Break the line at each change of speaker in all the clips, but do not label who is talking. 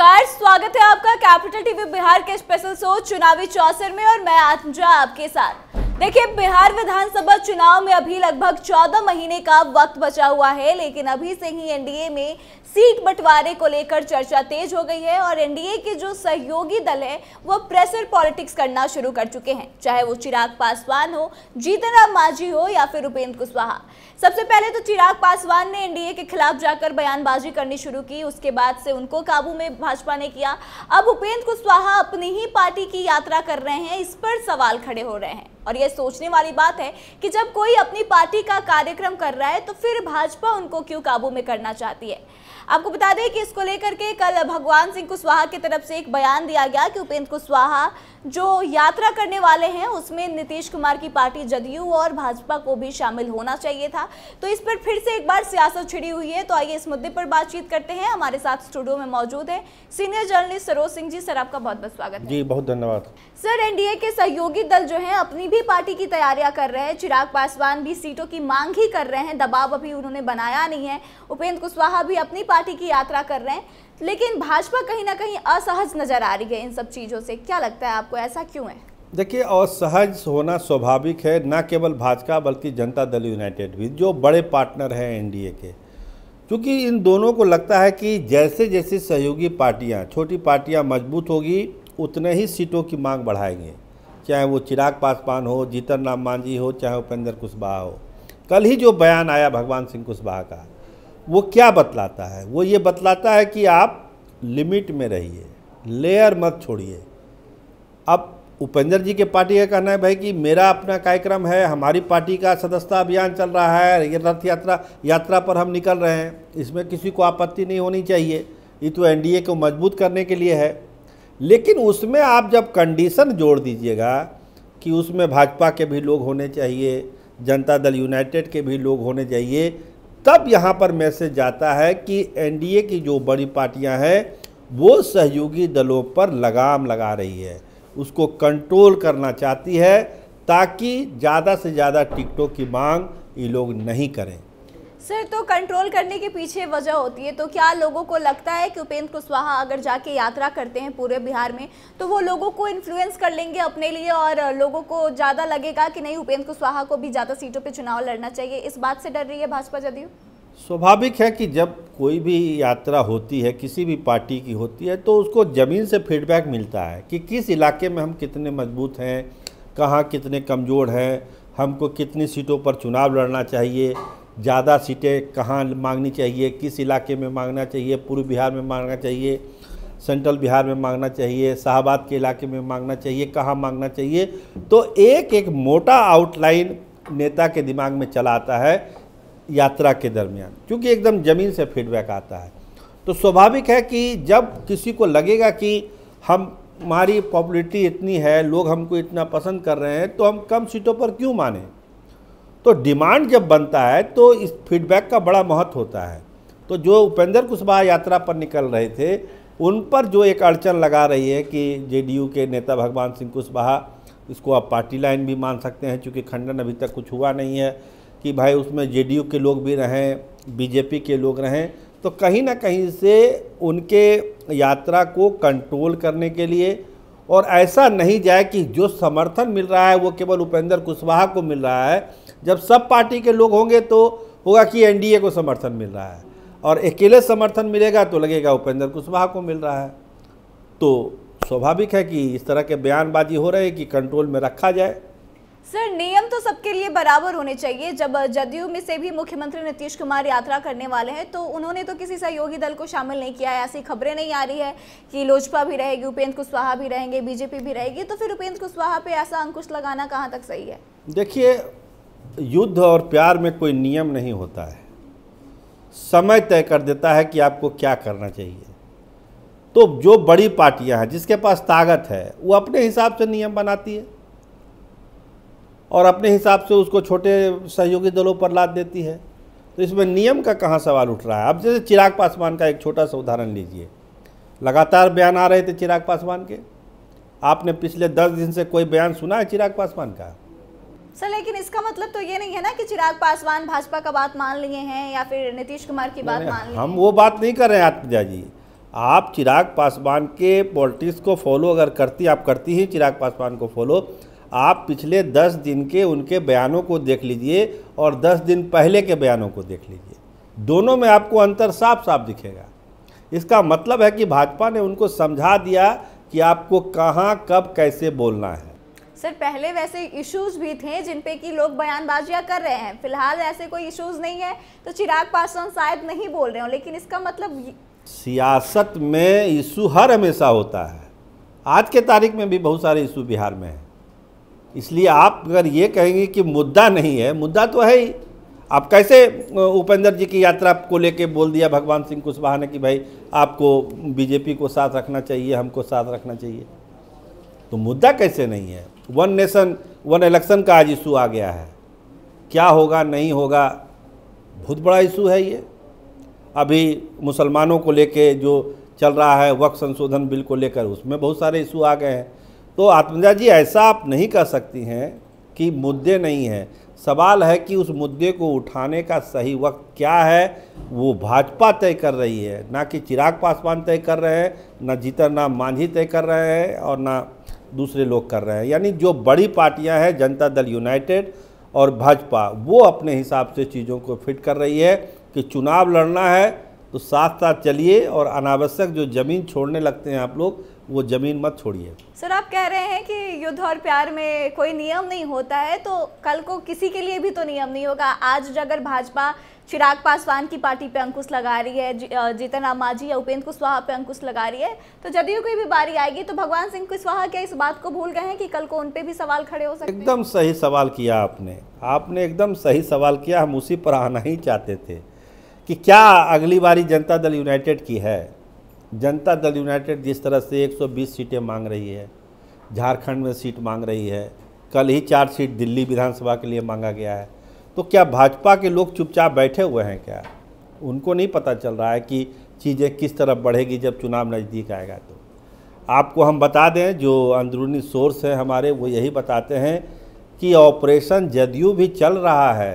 नमस्कार स्वागत है आपका कैपिटल टीवी बिहार के स्पेशल शो चुनावी चौसर में और मैं आत्मजा आपके साथ देखिए बिहार विधानसभा चुनाव में अभी लगभग 14 महीने का वक्त बचा हुआ है लेकिन अभी से ही एनडीए में सीट बंटवारे को लेकर चर्चा तेज हो गई है और एनडीए के जो सहयोगी दल है वो प्रेशर पॉलिटिक्स करना शुरू कर चुके हैं चाहे वो चिराग पासवान हो जीतन राम मांझी हो या फिर उपेंद्र कुशवाहा सबसे पहले तो चिराग पासवान ने एनडीए के खिलाफ जाकर बयानबाजी करनी शुरू की उसके बाद से उनको काबू में भाजपा ने किया अब उपेंद्र कुशवाहा अपनी ही पार्टी की यात्रा कर रहे हैं इस पर सवाल खड़े हो रहे हैं और यह सोचने वाली बात है कि जब कोई अपनी पार्टी का कार्यक्रम कर रहा है तो फिर भाजपा उनको क्यों काबू में करना चाहती है आपको बता दें कि इसको लेकर के कल भगवान सिंह कुशवाहा की तरफ से एक बयान दिया गया कि उपेंद्र कुशवाहा जो यात्रा करने वाले हैं उसमें नीतीश कुमार की पार्टी जदयू और भाजपा को भी शामिल होना चाहिए था तो इस पर फिर से एक बार सियासत छिड़ी हुई है तो आइए इस मुद्दे पर बातचीत करते हैं हमारे साथ स्टूडियो में मौजूद है senior journalist Saroj Singh ji sir आपका बहुत बहुत स्वागत जी बहुत धन्यवाद सर एनडीए के सहयोगी दल जो है अपनी भी पार्टी की तैयारियां कर रहे हैं चिराग पासवान भी सीटों की मांग ही कर रहे हैं दबाव अभी उन्होंने बनाया नहीं है उपेंद्र कुशवाहा भी अपनी पार्टी की यात्रा कर रहे हैं लेकिन भाजपा कहीं ना कहीं असहज नजर आ रही है इन सब चीज़ों से क्या लगता है आपको ऐसा क्यों है
देखिए असहज होना स्वाभाविक है ना केवल भाजपा बल्कि जनता दल यूनाइटेड भी जो बड़े पार्टनर हैं एनडीए के क्योंकि इन दोनों को लगता है कि जैसे जैसे सहयोगी पार्टियां छोटी पार्टियां मजबूत होगी उतने ही सीटों की मांग बढ़ाएंगे चाहे वो चिराग पासवान हो जीतन राम मांझी हो चाहे उपेंद्र कुशवाहा हो कल ही जो बयान आया भगवान सिंह कुशवाहा का वो क्या बतलाता है वो ये बतलाता है कि आप लिमिट में रहिए लेयर मत छोड़िए अब उपेंद्र जी के पार्टी का कहना है भाई कि मेरा अपना कार्यक्रम है हमारी पार्टी का सदस्यता अभियान चल रहा है ये रथ यात्रा यात्रा पर हम निकल रहे हैं इसमें किसी को आपत्ति नहीं होनी चाहिए ये तो एनडीए को मजबूत करने के लिए है लेकिन उसमें आप जब कंडीशन जोड़ दीजिएगा कि उसमें भाजपा के भी लोग होने चाहिए जनता दल यूनाइटेड के भी लोग होने चाहिए तब यहाँ पर मैसेज जाता है कि एनडीए की जो बड़ी पार्टियाँ हैं वो सहयोगी दलों पर लगाम लगा रही है उसको कंट्रोल करना चाहती है ताकि ज़्यादा से ज़्यादा टिकटों की मांग ये लोग नहीं करें
सर तो कंट्रोल करने के पीछे वजह होती है तो क्या लोगों को लगता है कि उपेंद्र कुशवाहा अगर जाके यात्रा करते हैं पूरे बिहार में तो वो लोगों को इन्फ्लुएंस कर लेंगे अपने लिए और लोगों को ज़्यादा लगेगा कि नहीं उपेंद्र कुशवाहा को भी ज़्यादा सीटों पर चुनाव लड़ना चाहिए इस बात से डर रही है भाजपा जदयू
स्वाभाविक है कि जब कोई भी यात्रा होती है किसी भी पार्टी की होती है तो उसको ज़मीन से फीडबैक मिलता है कि किस इलाके में हम कितने मजबूत हैं कहाँ कितने कमज़ोर हैं हमको कितनी सीटों पर चुनाव लड़ना चाहिए ज़्यादा सीटें कहाँ मांगनी चाहिए किस इलाके में मांगना चाहिए पूर्व बिहार में मांगना चाहिए सेंट्रल बिहार में मांगना चाहिए शाहबाद के इलाके में मांगना चाहिए कहाँ मांगना चाहिए तो एक एक मोटा आउटलाइन नेता के दिमाग में चला आता है यात्रा के दरमियान क्योंकि एकदम ज़मीन से फीडबैक आता है तो स्वाभाविक है कि जब किसी को लगेगा कि हम हमारी पॉपुलरिटी इतनी है लोग हमको इतना पसंद कर रहे हैं तो हम कम सीटों पर क्यों माने तो डिमांड जब बनता है तो इस फीडबैक का बड़ा महत्व होता है तो जो उपेंद्र कुशवाहा यात्रा पर निकल रहे थे उन पर जो एक अड़चन लगा रही है कि जेडीयू के नेता भगवान सिंह कुशवाहा इसको आप पार्टी लाइन भी मान सकते हैं क्योंकि खंडन अभी तक कुछ हुआ नहीं है कि भाई उसमें जेडीयू के लोग भी रहें बीजेपी के लोग रहें तो कहीं ना कहीं से उनके यात्रा को कंट्रोल करने के लिए और ऐसा नहीं जाए कि जो समर्थन मिल रहा है वो केवल उपेंद्र कुशवाहा को मिल रहा है जब सब पार्टी के लोग होंगे तो होगा कि एनडीए को समर्थन मिल रहा है और अकेले समर्थन मिलेगा तो लगेगा उपेंद्र कुशवाहा को मिल रहा है तो स्वाभाविक है कि इस तरह के बयानबाजी हो रहे कि कंट्रोल में रखा जाए
सर नियम तो सबके लिए बराबर होने चाहिए जब जदयू में से भी मुख्यमंत्री नीतीश कुमार यात्रा करने वाले हैं तो उन्होंने तो किसी सहयोगी दल को शामिल नहीं किया है ऐसी खबरें नहीं आ रही है कि लोजपा भी रहेगी उपेंद्र कुशवाहा भी रहेंगे बीजेपी भी रहेगी तो फिर उपेंद्र कुशवाहा पे ऐसा अंकुश लगाना कहाँ तक सही है
देखिए युद्ध और प्यार में कोई नियम नहीं होता है समय तय कर देता है कि आपको क्या करना चाहिए तो जो बड़ी पार्टियां हैं जिसके पास ताकत है वो अपने हिसाब से नियम बनाती है और अपने हिसाब से उसको छोटे सहयोगी दलों पर लाद देती है तो इसमें नियम का कहाँ सवाल उठ रहा है अब जैसे चिराग पासवान का एक छोटा सा उदाहरण लीजिए लगातार बयान आ रहे थे चिराग पासवान के आपने पिछले दस दिन से कोई बयान सुना है चिराग पासवान का
सर लेकिन इसका मतलब तो ये नहीं है ना कि चिराग पासवान भाजपा का बात मान लिए हैं या फिर नीतीश कुमार की बात मान लिए हम
वो बात नहीं कर रहे हैं आत्मजा जी आप चिराग पासवान के पॉलिटिक्स को फॉलो अगर करती आप करती ही चिराग पासवान को फॉलो आप पिछले दस दिन के उनके बयानों को देख लीजिए और दस दिन पहले के बयानों को देख लीजिए दोनों में आपको अंतर साफ साफ दिखेगा इसका मतलब है कि भाजपा ने उनको समझा दिया कि आपको कहाँ कब कैसे बोलना है
सर पहले वैसे इश्यूज भी थे जिन पे कि लोग बयानबाजियां कर रहे हैं फिलहाल ऐसे कोई इश्यूज नहीं है तो चिराग पासवान शायद नहीं बोल रहे हो लेकिन इसका मतलब
सियासत में इशू हर हमेशा होता है आज के तारीख में भी बहुत सारे इशू बिहार में हैं इसलिए आप अगर ये कहेंगे कि मुद्दा नहीं है मुद्दा तो है ही आप कैसे उपेंद्र जी की यात्रा को लेके बोल दिया भगवान सिंह कुशवाहा ने कि भाई आपको बीजेपी को साथ रखना चाहिए हमको साथ रखना चाहिए तो मुद्दा कैसे नहीं है वन नेशन वन इलेक्शन का आज इशू आ गया है क्या होगा नहीं होगा बहुत बड़ा इशू है ये अभी मुसलमानों को लेके जो चल रहा है वक्त संशोधन बिल को लेकर उसमें बहुत सारे इशू आ गए हैं तो आत्मजा जी ऐसा आप नहीं कह सकती हैं कि मुद्दे नहीं हैं सवाल है कि उस मुद्दे को उठाने का सही वक्त क्या है वो भाजपा तय कर रही है ना कि चिराग पासवान तय कर रहे हैं ना जीतन राम मांझी तय कर रहे हैं और ना दूसरे लोग कर रहे हैं यानी जो बड़ी पार्टियां हैं जनता दल यूनाइटेड और भाजपा वो अपने हिसाब से चीज़ों को फिट कर रही है कि चुनाव लड़ना है तो साथ साथ चलिए और अनावश्यक जो ज़मीन छोड़ने लगते हैं आप लोग वो ज़मीन मत छोड़िए
सर आप कह रहे हैं कि युद्ध और प्यार में कोई नियम नहीं होता है तो कल को किसी के लिए भी तो नियम नहीं होगा आज अगर भाजपा चिराग पासवान की पार्टी पे अंकुश लगा रही है जीतन राम मांझी या उपेंद्र कुशवाहा पे अंकुश लगा रही है तो जदयू कोई भी बारी आएगी तो भगवान सिंह कुशवाहा क्या इस बात को भूल गए हैं कि कल को उन पर भी सवाल खड़े हो सकते एकदम
सही सवाल किया आपने आपने एकदम सही सवाल किया हम उसी पर आना ही चाहते थे कि क्या अगली बारी जनता दल यूनाइटेड की है जनता दल यूनाइटेड जिस तरह से 120 सीटें मांग रही है झारखंड में सीट मांग रही है कल ही चार सीट दिल्ली विधानसभा के लिए मांगा गया है तो क्या भाजपा के लोग चुपचाप बैठे हुए हैं क्या उनको नहीं पता चल रहा है कि चीज़ें किस तरफ बढ़ेगी जब चुनाव नज़दीक आएगा तो आपको हम बता दें जो अंदरूनी सोर्स हैं हमारे वो यही बताते हैं कि ऑपरेशन जदयू भी चल रहा है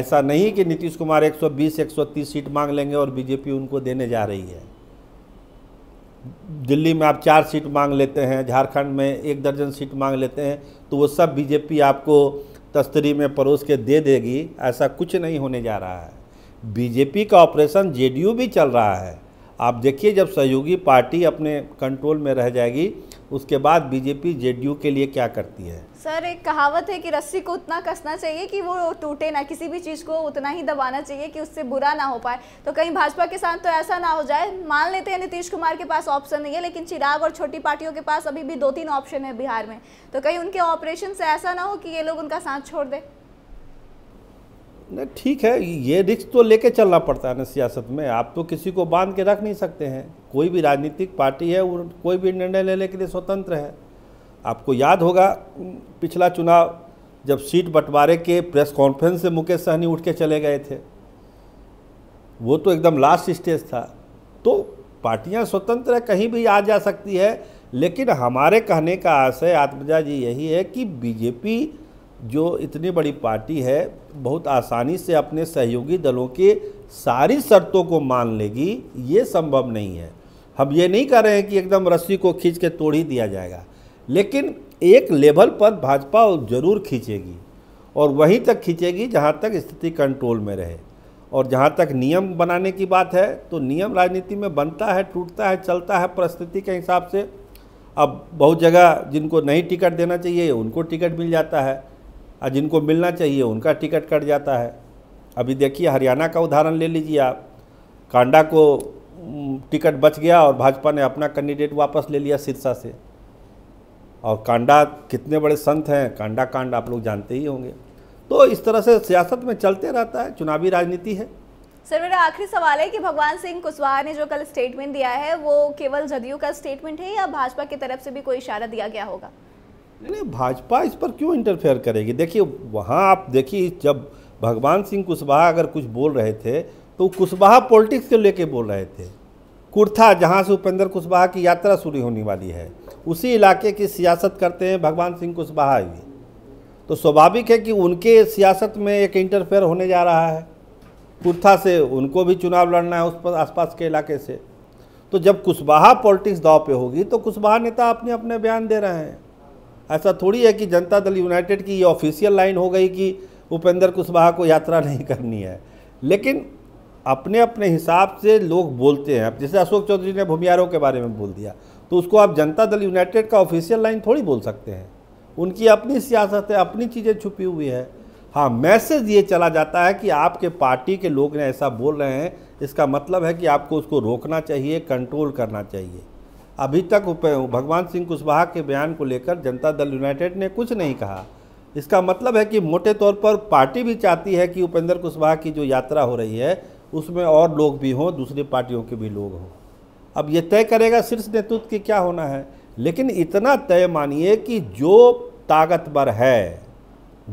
ऐसा नहीं कि नीतीश कुमार 120 130 सीट मांग लेंगे और बीजेपी उनको देने जा रही है दिल्ली में आप चार सीट मांग लेते हैं झारखंड में एक दर्जन सीट मांग लेते हैं तो वो सब बीजेपी आपको तस्तरी में परोस के दे देगी ऐसा कुछ नहीं होने जा रहा है बीजेपी का ऑपरेशन जेडीयू भी चल रहा है आप देखिए जब सहयोगी पार्टी अपने कंट्रोल में रह जाएगी उसके बाद बीजेपी जेडीयू के लिए क्या करती है
सर एक कहावत है कि रस्सी को उतना कसना चाहिए कि वो टूटे ना किसी भी चीज़ को उतना ही दबाना चाहिए कि उससे बुरा ना हो पाए तो कहीं भाजपा के साथ तो ऐसा ना हो जाए मान लेते हैं नीतीश कुमार के पास ऑप्शन नहीं है लेकिन चिराग और छोटी पार्टियों के पास अभी भी दो तीन ऑप्शन है बिहार में तो कहीं उनके ऑपरेशन से ऐसा ना हो कि ये लोग उनका साथ छोड़ दें
नहीं ठीक है ये रिक्स तो लेके चलना पड़ता है ना सियासत में आप तो किसी को बांध के रख नहीं सकते हैं कोई भी राजनीतिक पार्टी है वो कोई भी निर्णय लेने के लिए स्वतंत्र है आपको याद होगा पिछला चुनाव जब सीट बंटवारे के प्रेस कॉन्फ्रेंस से मुकेश सहनी उठ के चले गए थे वो तो एकदम लास्ट स्टेज था तो पार्टियां स्वतंत्र है कहीं भी आ जा सकती है लेकिन हमारे कहने का आशय आत्मजा जी यही है कि बीजेपी जो इतनी बड़ी पार्टी है बहुत आसानी से अपने सहयोगी दलों के सारी शर्तों को मान लेगी ये संभव नहीं है हम ये नहीं कह रहे हैं कि एकदम रस्सी को खींच के तोड़ ही दिया जाएगा लेकिन एक लेवल पर भाजपा जरूर खींचेगी और वहीं तक खींचेगी जहाँ तक स्थिति कंट्रोल में रहे और जहाँ तक नियम बनाने की बात है तो नियम राजनीति में बनता है टूटता है चलता है परिस्थिति के हिसाब से अब बहुत जगह जिनको नहीं टिकट देना चाहिए उनको टिकट मिल जाता है और जिनको मिलना चाहिए उनका टिकट कट जाता है अभी देखिए हरियाणा का उदाहरण ले लीजिए आप कांडा को टिकट बच गया और भाजपा ने अपना कैंडिडेट वापस ले लिया सिरसा से और कांडा कितने बड़े संत हैं कांडा कांड आप लोग जानते ही होंगे तो इस तरह से सियासत में चलते रहता है चुनावी राजनीति है
सर मेरा आखिरी सवाल है कि भगवान सिंह कुशवाहा ने जो कल स्टेटमेंट दिया है वो केवल जदयू का स्टेटमेंट है या भाजपा की तरफ से भी कोई इशारा दिया गया होगा
नहीं भाजपा इस पर क्यों इंटरफेयर करेगी देखिए वहाँ आप देखिए जब भगवान सिंह कुशवाहा अगर कुछ बोल रहे थे तो कुशवाहा पॉलिटिक्स को लेके बोल रहे थे कुर्था जहाँ से उपेंद्र कुशवाहा की यात्रा शुरू होने वाली है उसी इलाके की सियासत करते हैं भगवान सिंह कुशवाहा भी तो स्वाभाविक है कि उनके सियासत में एक इंटरफेयर होने जा रहा है कुर्था से उनको भी चुनाव लड़ना है उस पर आसपास के इलाके से तो जब कुशवाहा पॉलिटिक्स दाव पे होगी तो कुशवाहा नेता अपने अपने बयान दे रहे हैं ऐसा थोड़ी है कि जनता दल यूनाइटेड की ये ऑफिशियल लाइन हो गई कि उपेंद्र कुशवाहा को यात्रा नहीं करनी है लेकिन अपने अपने हिसाब से लोग बोलते हैं अब जैसे अशोक चौधरी ने भूमियारों के बारे में बोल दिया तो उसको आप जनता दल यूनाइटेड का ऑफिशियल लाइन थोड़ी बोल सकते हैं उनकी अपनी सियासत है अपनी चीज़ें छुपी हुई है हाँ मैसेज ये चला जाता है कि आपके पार्टी के लोग ने ऐसा बोल रहे हैं इसका मतलब है कि आपको उसको रोकना चाहिए कंट्रोल करना चाहिए अभी तक भगवान सिंह कुशवाहा के बयान को लेकर जनता दल यूनाइटेड ने कुछ नहीं कहा इसका मतलब है कि मोटे तौर पर पार्टी भी चाहती है कि उपेंद्र कुशवाहा की जो यात्रा हो रही है उसमें और लोग भी हों दूसरी पार्टियों के भी लोग हों अब ये तय करेगा शीर्ष नेतृत्व की क्या होना है लेकिन इतना तय मानिए कि जो ताकतवर है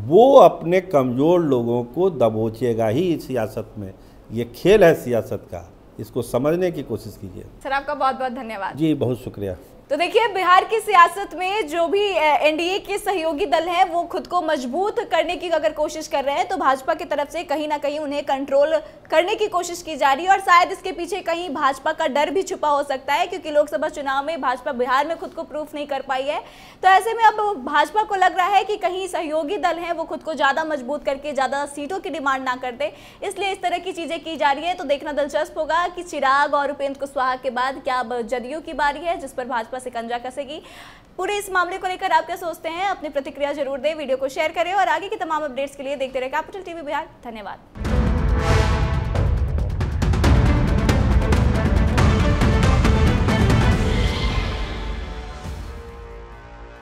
वो अपने कमज़ोर लोगों को दबोचेगा ही सियासत में ये खेल है सियासत का इसको समझने की कोशिश कीजिए
सर आपका बहुत बहुत धन्यवाद
जी बहुत शुक्रिया
तो देखिए बिहार की सियासत में जो भी एनडीए के सहयोगी दल हैं वो खुद को मजबूत करने की अगर कोशिश कर रहे हैं तो भाजपा की तरफ से कहीं ना कहीं उन्हें कंट्रोल करने की कोशिश की जा रही है और शायद इसके पीछे कहीं भाजपा का डर भी छुपा हो सकता है क्योंकि लोकसभा चुनाव में भाजपा बिहार में खुद को प्रूफ नहीं कर पाई है तो ऐसे में अब भाजपा को लग रहा है कि कहीं सहयोगी दल हैं वो खुद को ज़्यादा मजबूत करके ज़्यादा सीटों की डिमांड ना करते इसलिए इस तरह की चीज़ें की जा रही है तो देखना दिलचस्प होगा कि चिराग और उपेंद्र कुशवाहा के बाद क्या अब जदयू की बारी है जिस पर भाजपा सिकंजा कसेगी पूरे इस मामले को लेकर आप क्या सोचते हैं अपनी प्रतिक्रिया जरूर दें वीडियो को शेयर करें और आगे की तमाम अपडेट्स के लिए देखते रहे कैपिटल टीवी बिहार धन्यवाद